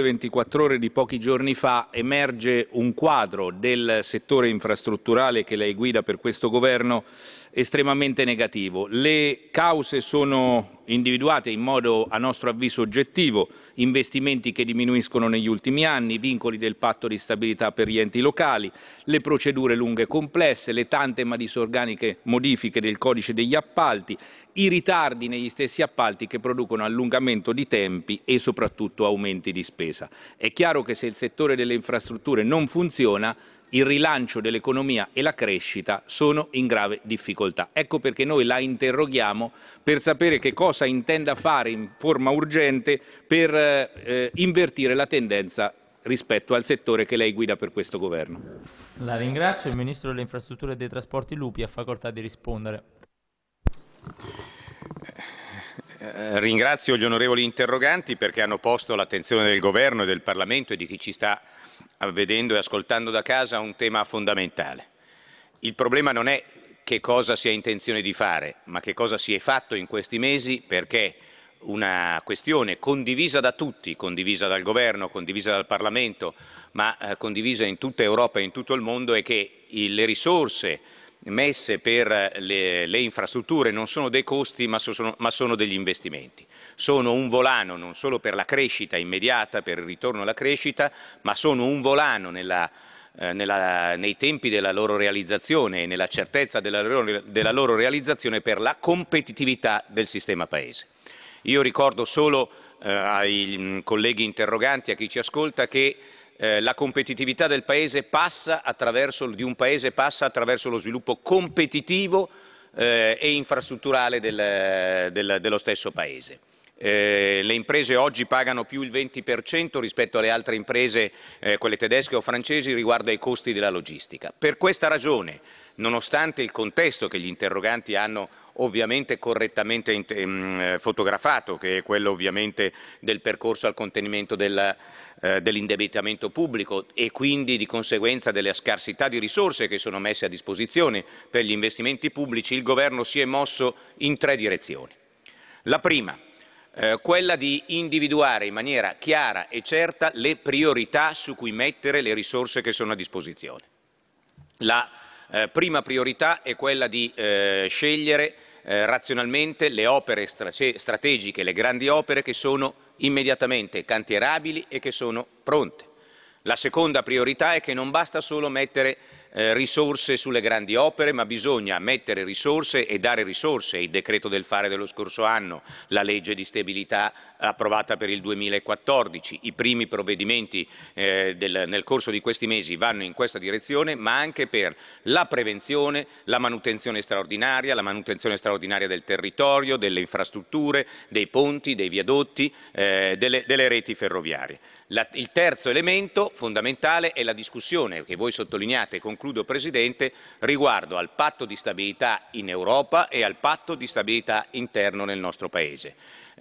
24 ore di pochi giorni fa emerge un quadro del settore infrastrutturale che lei guida per questo governo estremamente negativo. Le cause sono individuate in modo a nostro avviso oggettivo investimenti che diminuiscono negli ultimi anni, vincoli del patto di stabilità per gli enti locali, le procedure lunghe e complesse, le tante ma disorganiche modifiche del codice degli appalti, i ritardi negli stessi appalti che producono allungamento di tempi e soprattutto aumenti di spesa. È chiaro che se il settore delle infrastrutture non funziona il rilancio dell'economia e la crescita sono in grave difficoltà. Ecco perché noi la interroghiamo per sapere che cosa intenda fare in forma urgente per eh, invertire la tendenza rispetto al settore che lei guida per questo governo. La ringrazio, il Ministro delle Infrastrutture e dei Trasporti Lupi ha facoltà di rispondere eh, ringrazio gli onorevoli interroganti perché hanno posto all'attenzione del Governo e del Parlamento e di chi ci sta vedendo e ascoltando da casa un tema fondamentale. Il problema non è che cosa si ha intenzione di fare, ma che cosa si è fatto in questi mesi perché una questione condivisa da tutti, condivisa dal Governo, condivisa dal Parlamento, ma eh, condivisa in tutta Europa e in tutto il mondo è che le risorse messe per le, le infrastrutture non sono dei costi ma sono, ma sono degli investimenti. Sono un volano non solo per la crescita immediata, per il ritorno alla crescita, ma sono un volano nella eh, nella, nei tempi della loro realizzazione e nella certezza della loro, della loro, realizzazione per la competitività del sistema Paese. Io ricordo solo eh, ai mm, colleghi interroganti, a chi ci ascolta, che eh, la competitività del paese passa attraverso, di un paese passa attraverso lo sviluppo competitivo eh, e infrastrutturale del, del, dello stesso paese. Eh, le imprese oggi pagano più il 20% rispetto alle altre imprese, eh, quelle tedesche o francesi, riguardo ai costi della logistica. Per questa ragione, nonostante il contesto che gli interroganti hanno ovviamente correttamente mm, eh, fotografato, che è quello ovviamente del percorso al contenimento del, eh, dell'indebitamento pubblico e quindi di conseguenza della scarsità di risorse che sono messe a disposizione per gli investimenti pubblici, il Governo si è mosso in tre direzioni. La prima, eh, quella di individuare in maniera chiara e certa le priorità su cui mettere le risorse che sono a disposizione. La eh, prima priorità è quella di eh, scegliere eh, razionalmente le opere strategiche, le grandi opere che sono immediatamente cantierabili e che sono pronte. La seconda priorità è che non basta solo mettere eh, risorse sulle grandi opere, ma bisogna mettere risorse e dare risorse. Il decreto del fare dello scorso anno, la legge di stabilità approvata per il 2014, i primi provvedimenti eh, del, nel corso di questi mesi vanno in questa direzione, ma anche per la prevenzione, la manutenzione straordinaria, la manutenzione straordinaria del territorio, delle infrastrutture, dei ponti, dei viadotti, eh, delle, delle reti ferroviarie. La, il terzo elemento fondamentale è la discussione che voi sottolineate, concludo Presidente, riguardo al patto di stabilità in Europa e al patto di stabilità interno nel nostro Paese.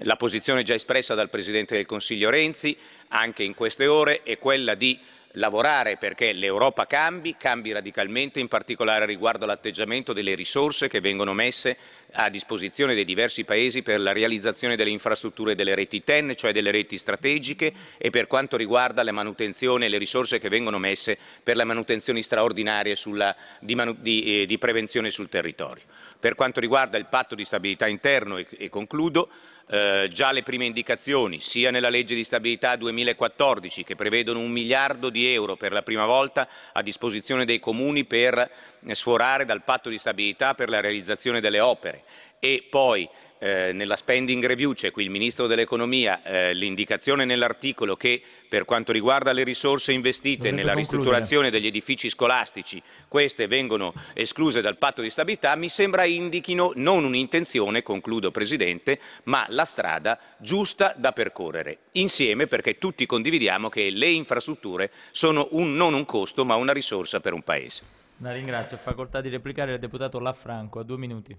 La posizione già espressa dal Presidente del Consiglio Renzi anche in queste ore è quella di lavorare perché l'Europa cambi, cambi radicalmente, in particolare riguardo all'atteggiamento delle risorse che vengono messe a disposizione dei diversi paesi per la realizzazione delle infrastrutture delle reti TEN, cioè delle reti strategiche, e per quanto riguarda la manutenzione e le risorse che vengono messe per le manutenzioni straordinarie sulla, di, di, eh, di prevenzione sul territorio. Per quanto riguarda il patto di stabilità interno, e, e concludo, eh, già le prime indicazioni, sia nella legge di stabilità 2014 che prevedono un miliardo di euro per la prima volta a disposizione dei comuni per sforare dal patto di stabilità per la realizzazione delle opere e poi eh, nella spending review c'è qui il Ministro dell'Economia eh, l'indicazione nell'articolo che per quanto riguarda le risorse investite Dovrebbe nella concludere. ristrutturazione degli edifici scolastici queste vengono escluse dal patto di stabilità, mi sembra indichino non un'intenzione, concludo Presidente, ma la strada giusta da percorrere, insieme perché tutti condividiamo che le infrastrutture sono un, non un costo ma una risorsa per un Paese. La ringrazio. Facoltà di replicare il deputato Laffranco a due minuti.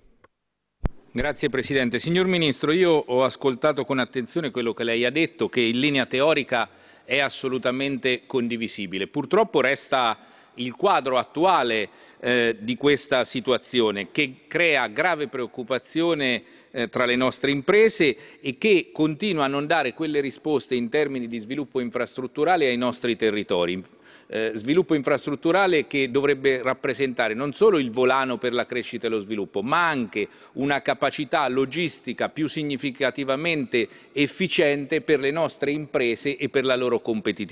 Grazie Presidente. Signor Ministro, io ho ascoltato con attenzione quello che lei ha detto, che in linea teorica è assolutamente condivisibile. Purtroppo resta il quadro attuale eh, di questa situazione che crea grave preoccupazione eh, tra le nostre imprese e che continua a non dare quelle risposte in termini di sviluppo infrastrutturale ai nostri territori. Eh, sviluppo infrastrutturale che dovrebbe rappresentare non solo il volano per la crescita e lo sviluppo, ma anche una capacità logistica più significativamente efficiente per le nostre imprese e per la loro competitività.